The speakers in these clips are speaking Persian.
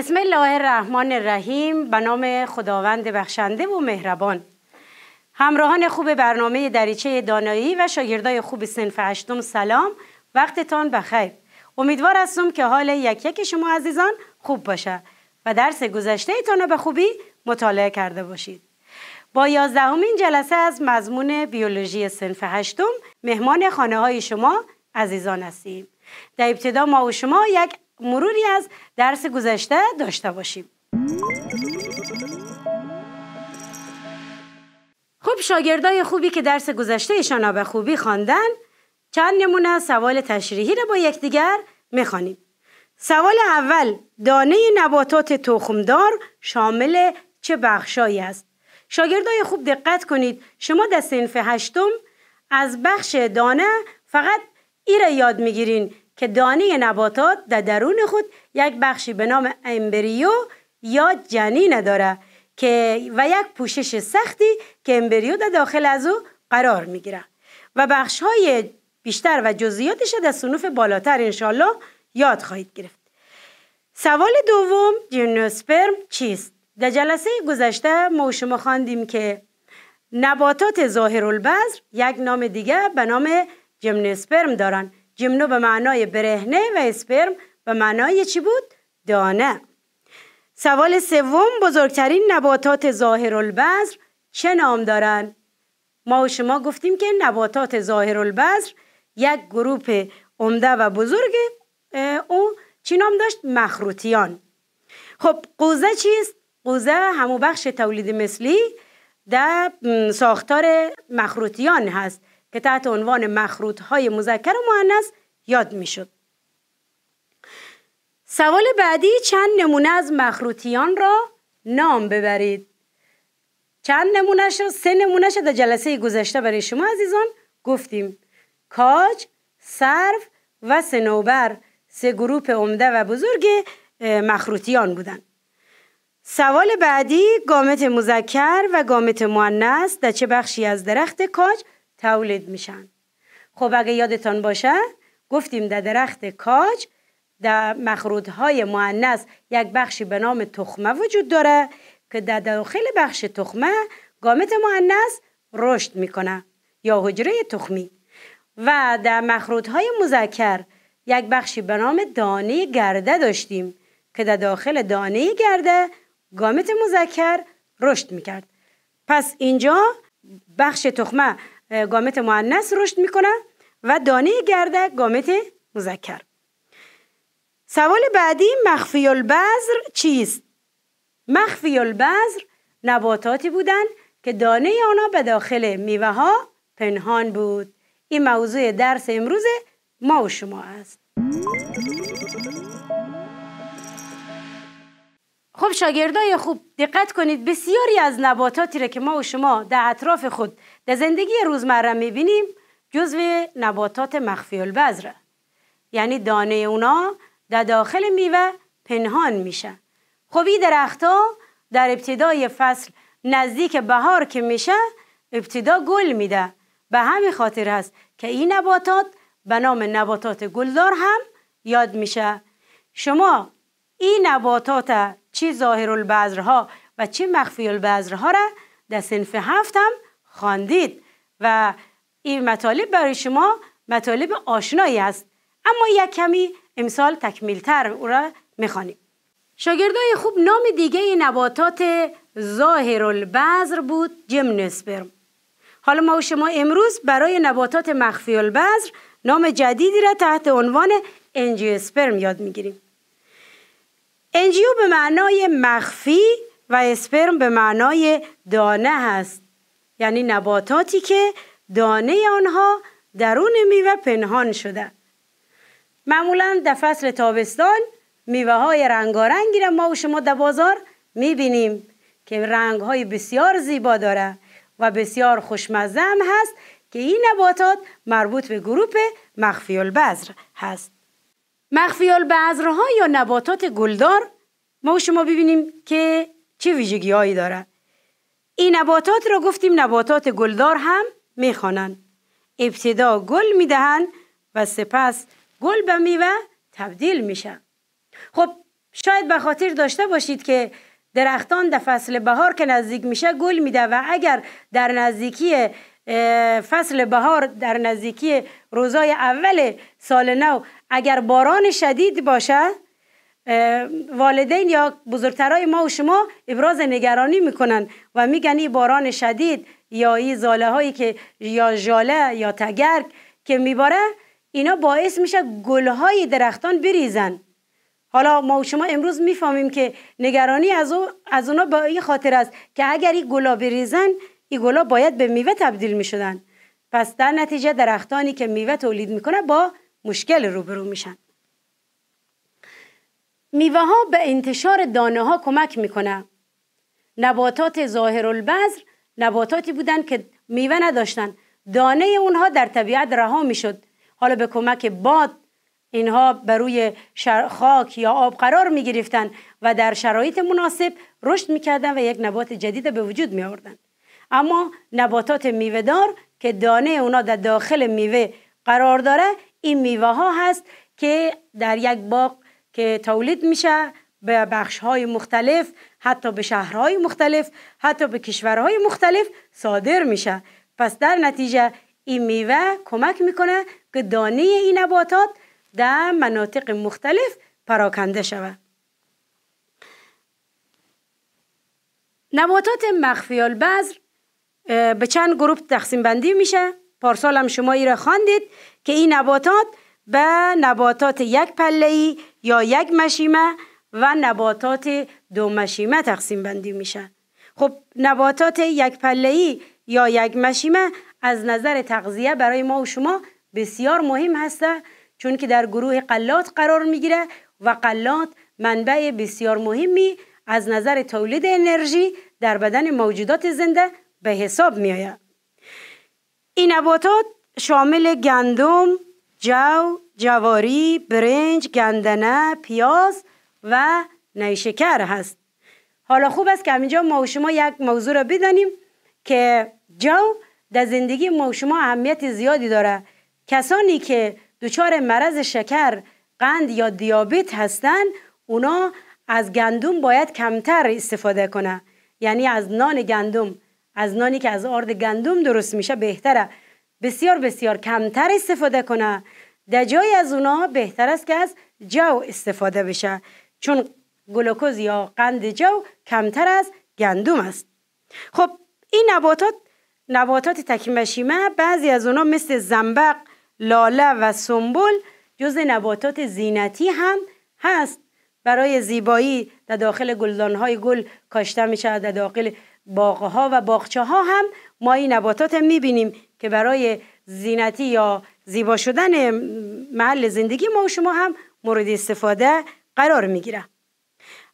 بسم الله الرحمن الرحیم به نام خداوند بخشنده و مهربان همراهان خوب برنامه دریچه دانایی و شاگردای خوب سنف هشتم سلام وقتتان بخیر امیدوار هستم که حال یک یک شما عزیزان خوب باشه و درس گذشته را به خوبی مطالعه کرده باشید با یازدهمین جلسه از مضمون بیولوژی سنف هشتم مهمان خانه های شما عزیزان هستیم در ابتدا ما و شما یک مروری از درس گذشته داشته باشیم خب شاگردای خوبی که درس گذشته ایشان به خوبی خواندن چند نمونه سوال تشریحی را با یکدیگر میخوانیم سوال اول دانه نباتات تخمدار شامل چه بخشایی است شاگردای خوب دقت کنید شما در سنف هشتم از بخش دانه فقط ای را یاد میگیرین که دانه نباتات در درون خود یک بخشی به نام امبریو یا جنین داره که و یک پوشش سختی که امبریو در داخل از او قرار میگیره و بخش های بیشتر و جزئیاتش در صنوف بالاتر انشالله یاد خواهید گرفت سوال دوم جنوسپرم چیست؟ در جلسه گذشته ما شما خواندیم که نباتات ظاهر البذر یک نام دیگه به نام جمنسپرم دارن جمنو به معنای برهنه و اسپرم به معنای چی بود؟ دانه سوال سوم بزرگترین نباتات ظاهر البذر چه نام دارند؟ ما و شما گفتیم که نباتات ظاهر البذر یک گروه عمده و بزرگ او چی نام داشت؟ مخروطیان خب قوزه چیست؟ قوزه همو بخش تولید مثلی در ساختار مخروطیان هست که تحت عنوان مخروط های مذکر و مؤنث یاد میشد سوال بعدی چند نمونه از مخروطیان را نام ببرید چند نمونه شد؟ سه شد. در جلسه گذشته برای شما عزیزان گفتیم کاج صرف و سنوبر سه گروپ عمده و بزرگ مخروطیان بودند سوال بعدی گامت مذکر و گامت مؤنث در چه بخشی از درخت کاج تولید میشن خب اگه یادتان باشه گفتیم در درخت کاج در مخروطهای معنیس یک بخشی به نام تخمه وجود داره که در داخل بخش تخمه گامت معنیس رشد میکنه یا حجره تخمی و در مخروطهای مذکر یک بخشی به نام دانه گرده داشتیم که در داخل دانه گرده گامت مذکر رشد میکرد پس اینجا بخش تخمه گامت معنیس رشد میکنه و دانه گرده گامت مذکر سوال بعدی مخفی البذر چیست مخفی البذر نباتاتی بودند که دانه آنها به داخل میوه ها پنهان بود این موضوع درس امروز ما و شما است خب شاگردای خوب دقت کنید بسیاری از نباتاتی را که ما و شما در اطراف خود در زندگی روزمره میبینیم جزو نباتات مخفی البذره یعنی دانه اونا در داخل میوه پنهان میشه خب این درختها در ابتدای فصل نزدیک بهار که میشه ابتدا گل میده به همین خاطر هست که این نباتات به نام نباتات گلدار هم یاد میشه شما این نباتات چی ظاهر البذرها و چی مخفی البذرها را در سنف هفتم خواندید و این مطالب برای شما مطالب آشنایی است اما یک کمی امسال تکمیلتر او را میخوانیم شاگردای خوب نام دیگه نباتات ظاهر البذر بود جمنسپرم حالا ما و شما امروز برای نباتات مخفی البذر نام جدیدی را تحت عنوان انجیوسپرم یاد میگیریم انجیو به معنای مخفی و اسپرم به معنای دانه هست یعنی نباتاتی که دانه آنها درون میوه پنهان شده معمولا در فصل تابستان میوه های رنگارنگی را ما و شما در بازار میبینیم که رنگ های بسیار زیبا داره و بسیار خوشمزه هم هست که این نباتات مربوط به گروپ مخفی البذر هست مخفی البذرها یا نباتات گلدار ما و شما ببینیم که چه ویژگی هایی داره این نباتات را گفتیم نباتات گلدار هم میخوانند ابتدا گل میدهند و سپس گل به میوه تبدیل میشه خب شاید به خاطر داشته باشید که درختان در فصل بهار که نزدیک میشه گل میده و اگر در نزدیکی فصل بهار در نزدیکی روزای اول سال نو اگر باران شدید باشه والدین یا بزرگترای ما و شما ابراز نگرانی میکنن و میگن این باران شدید یا این زاله هایی که یا ژاله یا تگرگ که میباره اینا باعث میشه های درختان بریزن حالا ما و شما امروز میفهمیم که نگرانی از, او از اونا به این خاطر است که اگر این گلا بریزن این گلا باید به میوه تبدیل میشدن پس در نتیجه درختانی که میوه تولید میکنه با مشکل روبرو میشن میوه ها به انتشار دانه ها کمک میکنه نباتات ظاهر البذر نباتاتی بودند که میوه نداشتند دانه اونها در طبیعت رها میشد حالا به کمک باد اینها بر روی خاک یا آب قرار می و در شرایط مناسب رشد میکردن و یک نبات جدید به وجود می آوردن اما نباتات دار که دانه اونا در داخل میوه قرار داره این میوه ها هست که در یک باغ تولید میشه به بخش های مختلف حتی به شهرهای مختلف حتی به کشورهای مختلف صادر میشه پس در نتیجه این میوه کمک میکنه که دانه این نباتات در مناطق مختلف پراکنده شود نباتات مخفی البذر به چند گروه تقسیم بندی میشه پارسال هم شما ای را خواندید که این نباتات به نباتات یک پله یا یک مشیمه و نباتات دو مشیمه تقسیم بندی میشه خب نباتات یک پله یا یک مشیمه از نظر تغذیه برای ما و شما بسیار مهم هسته چون که در گروه قلات قرار میگیره و قلات منبع بسیار مهمی از نظر تولید انرژی در بدن موجودات زنده به حساب می آید. این نباتات شامل گندم، جو، جواری، برنج، گندنه، پیاز و نیشکر هست حالا خوب است که همینجا ما و شما یک موضوع را بدانیم که جو در زندگی ما و شما اهمیت زیادی داره کسانی که دچار مرض شکر قند یا دیابت هستند اونا از گندم باید کمتر استفاده کنه یعنی از نان گندم از نانی که از آرد گندم درست میشه بهتره بسیار بسیار کمتر استفاده کنه در جای از اونا بهتر است که از جو استفاده بشه چون گلوکوز یا قند جو کمتر از گندم است خب این نباتات نباتات تکیمشیمه بعضی از اونا مثل زنبق لاله و سنبل جز نباتات زینتی هم هست برای زیبایی در داخل گلدانهای گل کاشته میشه در داخل ها و باغچه ها هم ما این نباتات هم میبینیم که برای زینتی یا زیبا شدن محل زندگی ما و شما هم مورد استفاده قرار میگیره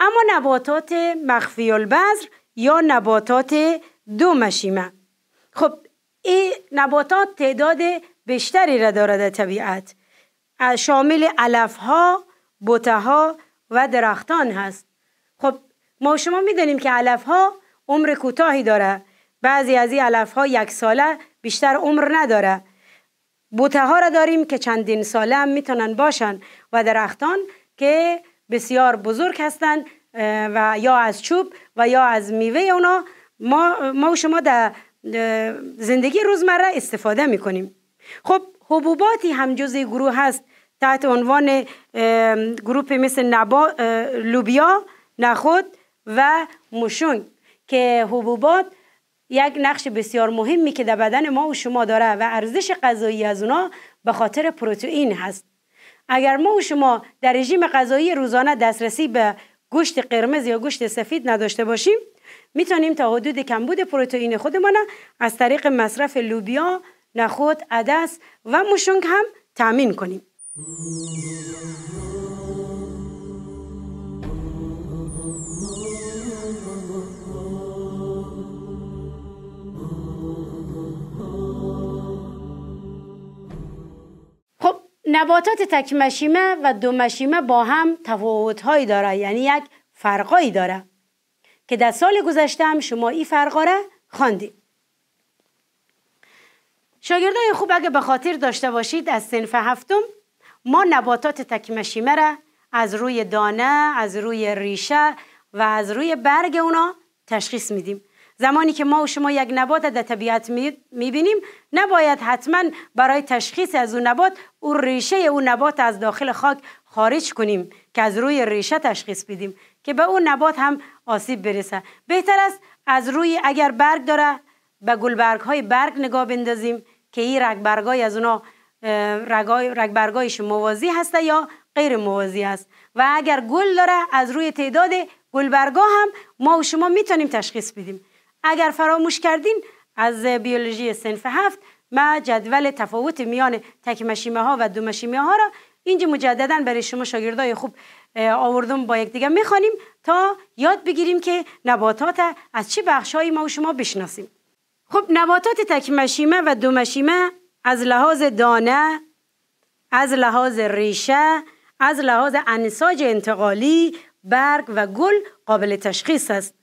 اما نباتات مخفی البذر یا نباتات دو مشیمه خب این نباتات تعداد بیشتری را دارد طبیعت شامل علف ها بوته ها و درختان هست خب ما شما میدانیم که علف ها عمر کوتاهی داره بعضی از این علف ها یک ساله بیشتر عمر نداره بوته ها را داریم که چندین ساله هم میتونن باشن و درختان که بسیار بزرگ هستند و یا از چوب و یا از میوه اونا ما, ما و شما در زندگی روزمره استفاده میکنیم خب حبوباتی هم جز گروه هست تحت عنوان گروه مثل نبا لوبیا نخود و مشون که حبوبات یک نقش بسیار مهمی که در بدن ما و شما داره و ارزش غذایی از اونا به خاطر پروتئین هست اگر ما و شما در رژیم غذایی روزانه دسترسی به گوشت قرمز یا گوشت سفید نداشته باشیم میتونیم تا حدود کمبود پروتئین خودمان از طریق مصرف لوبیا، نخود، عدس و مشونگ هم تامین کنیم نباتات تکمشیمه و دومشیمه با هم تفاوتهایی داره یعنی یک فرقایی داره که در سال گذشته هم شما این فرقا را خواندید شاگردای خوب اگه به خاطر داشته باشید از سنف هفتم ما نباتات تکمشیمه را از روی دانه از روی ریشه و از روی برگ اونا تشخیص میدیم زمانی که ما و شما یک نبات در طبیعت میبینیم نباید حتما برای تشخیص از اون نبات او ریشه اون نبات از داخل خاک خارج کنیم که از روی ریشه تشخیص بدیم که به اون نبات هم آسیب برسه بهتر است از روی اگر برگ داره به گلبرگ های برگ نگاه بندازیم که این رگبرگای از اونا رگبرگایش موازی هسته یا غیر موازی است و اگر گل داره از روی تعداد گلبرگا هم ما و شما میتونیم تشخیص بدیم اگر فراموش کردین از بیولوژی سنف هفت ما جدول تفاوت میان تکمشیمه ها و دومشیمه ها را اینجا مجددا برای شما شاگردای خوب آوردم با دیگه میخوانیم تا یاد بگیریم که نباتات از چه بخشهایی ما و شما بشناسیم خب نباتات تکمشیمه و دومشیمه از لحاظ دانه از لحاظ ریشه از لحاظ انساج انتقالی برگ و گل قابل تشخیص است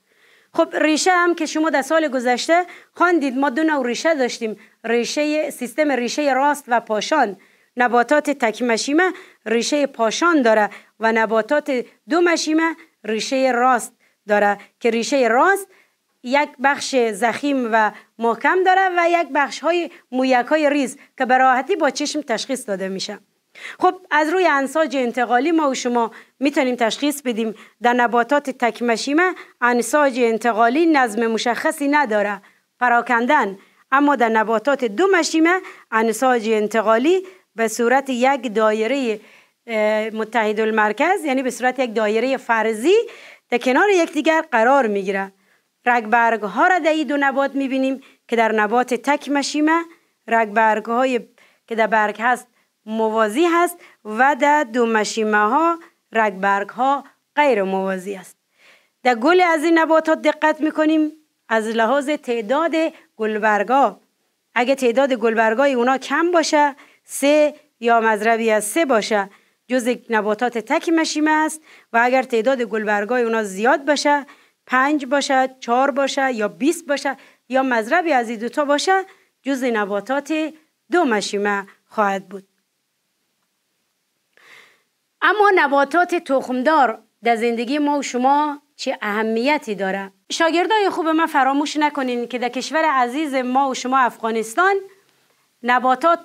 خب ریشه هم که شما در سال گذشته خواندید ما دو نوع ریشه داشتیم ریشه سیستم ریشه راست و پاشان نباتات تک مشیمه ریشه پاشان داره و نباتات دو مشیمه ریشه راست داره که ریشه راست یک بخش زخیم و محکم داره و یک بخش های مویک های ریز که براحتی با چشم تشخیص داده میشه خب از روی انساج انتقالی ما و شما میتونیم تشخیص بدیم در نباتات تکمشیمه انساج انتقالی نظم مشخصی نداره پراکندن اما در نباتات دو مشیمه انساج انتقالی به صورت یک دایره متحد المرکز یعنی به صورت یک دایره فرضی در کنار یکدیگر قرار میگیره رگبرگ ها را در دو نبات میبینیم که در نبات تک مشیمه رگبرگ های که در برگ هست موازی هست و در دو مشیمه ها رگبرگ ها غیر موازی است در گل از این نباتات دقت میکنیم از لحاظ تعداد گلبرگا اگه تعداد گلبرگای اونا کم باشه سه یا مزربی از سه باشه جز نباتات تک مشیمه است و اگر تعداد گلبرگای اونا زیاد باشه پنج باشه چهار باشه یا بیست باشه یا مزربی از این دوتا باشه جز نباتات دو مشیمه خواهد بود اما نباتات تخمدار در زندگی ما و شما چه اهمیتی داره شاگردای خوب ما فراموش نکنین که در کشور عزیز ما و شما افغانستان نباتات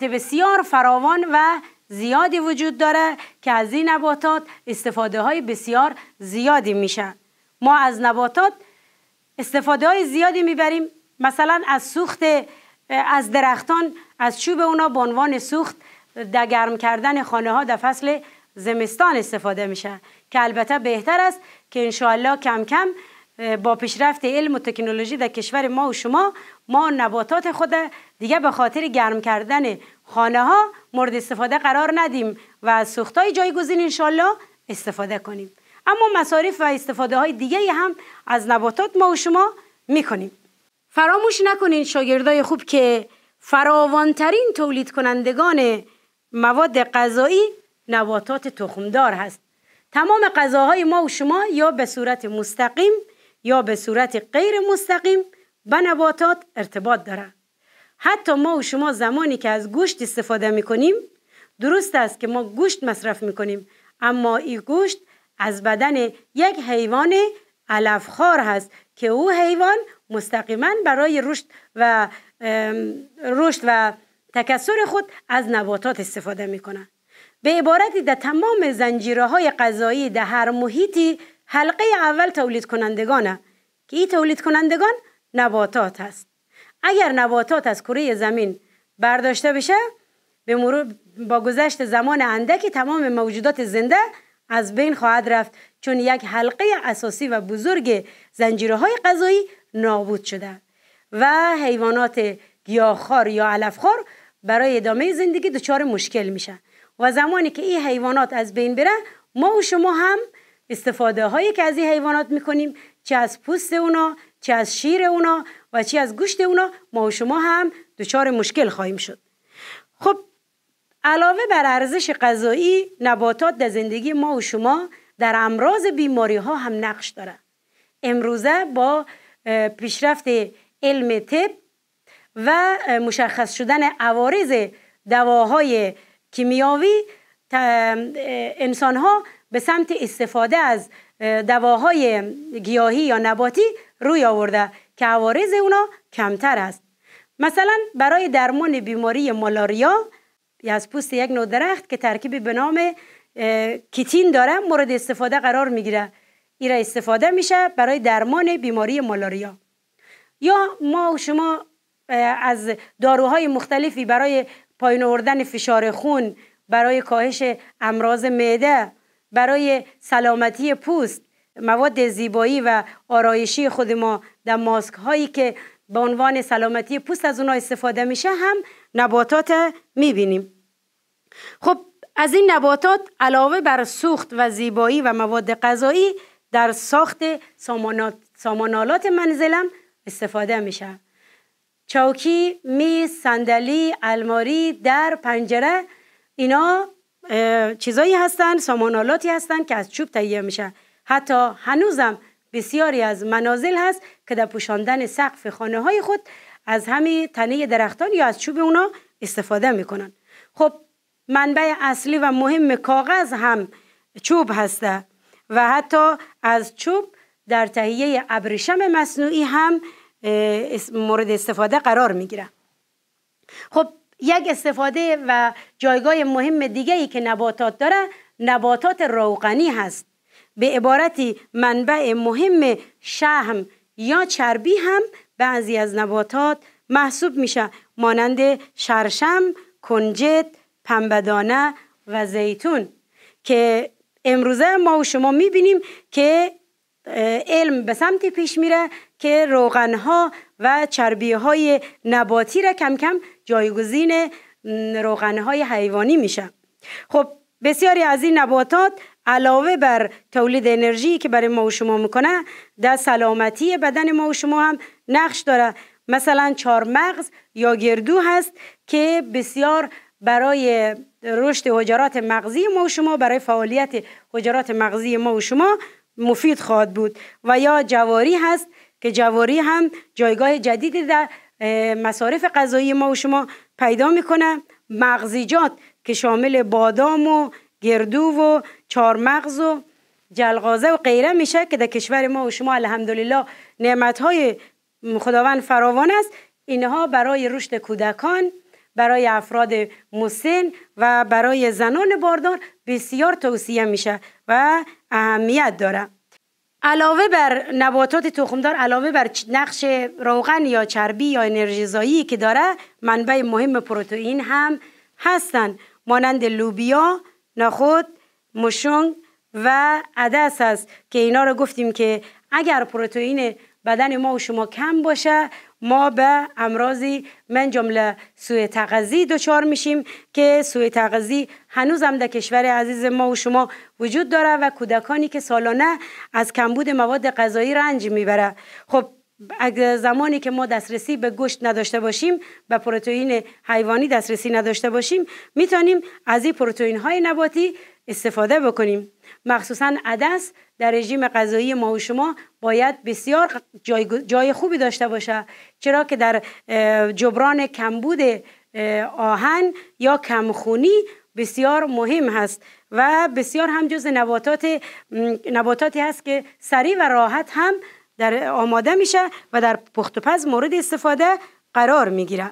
بسیار فراوان و زیادی وجود داره که از این نباتات استفاده های بسیار زیادی میشه ما از نباتات استفاده های زیادی میبریم مثلا از سوخت از درختان از چوب اونا به عنوان سوخت در گرم کردن خانه ها در فصل زمستان استفاده میشه که البته بهتر است که انشاءالله کم کم با پیشرفت علم و تکنولوژی در کشور ما و شما ما نباتات خود دیگه به خاطر گرم کردن خانه ها مورد استفاده قرار ندیم و از های جایگزین انشالله استفاده کنیم اما مصارف و استفاده های دیگه هم از نباتات ما و شما میکنیم فراموش نکنین شاگردای خوب که فراوانترین تولید کنندگان مواد غذایی نباتات تخمدار هست تمام غذاهای ما و شما یا به صورت مستقیم یا به صورت غیر مستقیم به نباتات ارتباط داره. حتی ما و شما زمانی که از گوشت استفاده می کنیم درست است که ما گوشت مصرف می کنیم اما این گوشت از بدن یک حیوان علفخوار هست که او حیوان مستقیما برای رشد و رشد و تکسر خود از نباتات استفاده می به عبارتی در تمام زنجیره های غذایی در هر محیطی حلقه اول تولید کنندگانه که این تولید کنندگان نباتات هست اگر نباتات از کره زمین برداشته بشه به با گذشت زمان اندکی تمام موجودات زنده از بین خواهد رفت چون یک حلقه اساسی و بزرگ زنجیره های غذایی نابود شده و حیوانات گیاهخوار یا علفخوار برای ادامه زندگی دچار مشکل میشن و زمانی که این حیوانات از بین بره ما و شما هم استفاده هایی که از این حیوانات میکنیم چه از پوست اونا چه از شیر اونا و چه از گوشت اونا ما و شما هم دچار مشکل خواهیم شد خب علاوه بر ارزش غذایی نباتات در زندگی ما و شما در امراض بیماری ها هم نقش داره امروزه با پیشرفت علم طب و مشخص شدن عوارض دواهای کیمیاوی انسان ها به سمت استفاده از دواهای گیاهی یا نباتی روی آورده که عوارض اونا کمتر است مثلا برای درمان بیماری مالاریا از پوست یک نوع درخت که ترکیب به نام کیتین داره مورد استفاده قرار میگیره ایرا استفاده میشه برای درمان بیماری مالاریا یا ما و شما از داروهای مختلفی برای پایین آوردن فشار خون برای کاهش امراض معده برای سلامتی پوست مواد زیبایی و آرایشی خود ما در ماسک هایی که به عنوان سلامتی پوست از اونها استفاده میشه هم نباتات میبینیم خب از این نباتات علاوه بر سوخت و زیبایی و مواد غذایی در ساخت سامانالات منزلم استفاده میشه چاکی، میز صندلی الماری در پنجره اینا چیزایی هستند سامانالاتی هستند که از چوب تهیه میشن. حتی هنوزم بسیاری از منازل هست که در پوشاندن سقف خانه های خود از همین تنه درختان یا از چوب اونا استفاده میکنن خب منبع اصلی و مهم کاغذ هم چوب هسته و حتی از چوب در تهیه ابریشم مصنوعی هم مورد استفاده قرار میگیره خب یک استفاده و جایگاه مهم دیگه ای که نباتات داره نباتات روغنی هست به عبارتی منبع مهم شهم یا چربی هم بعضی از نباتات محسوب میشه مانند شرشم، کنجد، پنبدانه و زیتون که امروزه ما و شما میبینیم که علم به سمتی پیش میره که روغنها و چربیه های نباتی را کم کم جایگزین روغنهای حیوانی میشه خب بسیاری از این نباتات علاوه بر تولید انرژی که برای ما و شما میکنه در سلامتی بدن ما و شما هم نقش داره مثلا مغز یا گردو هست که بسیار برای رشد حجرات مغزی ما و شما برای فعالیت حجرات مغزی ما و شما مفید خواهد بود و یا جواری هست که جواری هم جایگاه جدیدی در مصارف غذایی ما و شما پیدا میکنه مغزیجات که شامل بادام و گردو و چارمغز و جلغازه و غیره میشه که در کشور ما و شما الحمدلله نعمت های خداوند فراوان است اینها برای رشد کودکان برای افراد مسن و برای زنان باردار بسیار توصیه میشه و اهمیت داره علاوه بر نباتات تخمدار علاوه بر نقش روغن یا چربی یا انرژیزایی که داره منبع مهم پروتئین هم هستند مانند لوبیا نخود مشونگ و عدس است که اینا رو گفتیم که اگر پروتئین بدن ما و شما کم باشه ما به امراضی من جمله سوی تغذی دچار میشیم که سوی تغذی هنوز هم در کشور عزیز ما و شما وجود داره و کودکانی که سالانه از کمبود مواد غذایی رنج میبره خب اگر زمانی که ما دسترسی به گوشت نداشته باشیم به پروتئین حیوانی دسترسی نداشته باشیم میتونیم از این پروتئین های نباتی استفاده بکنیم مخصوصا عدس در رژیم غذایی ما و شما باید بسیار جای, خوبی داشته باشه چرا که در جبران کمبود آهن یا کمخونی بسیار مهم هست و بسیار هم جز نباتات نباتاتی هست که سریع و راحت هم در آماده میشه و در پخت و پز مورد استفاده قرار میگیره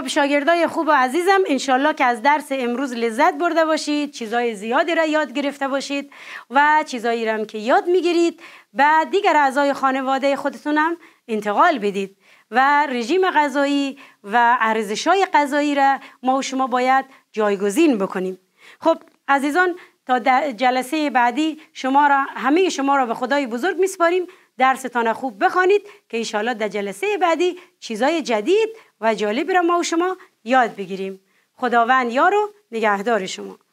خب شاگردای خوب و عزیزم انشالله که از درس امروز لذت برده باشید چیزای زیادی را یاد گرفته باشید و چیزایی را که یاد میگیرید و دیگر اعضای خانواده خودتونم انتقال بدید و رژیم غذایی و های غذایی را ما و شما باید جایگزین بکنیم خب عزیزان تا جلسه بعدی شما را همه شما را به خدای بزرگ میسپاریم درستان خوب بخوانید که انشاءالله در جلسه بعدی چیزای جدید و جالبی را ما و شما یاد بگیریم خداوند یار و نگهدار شما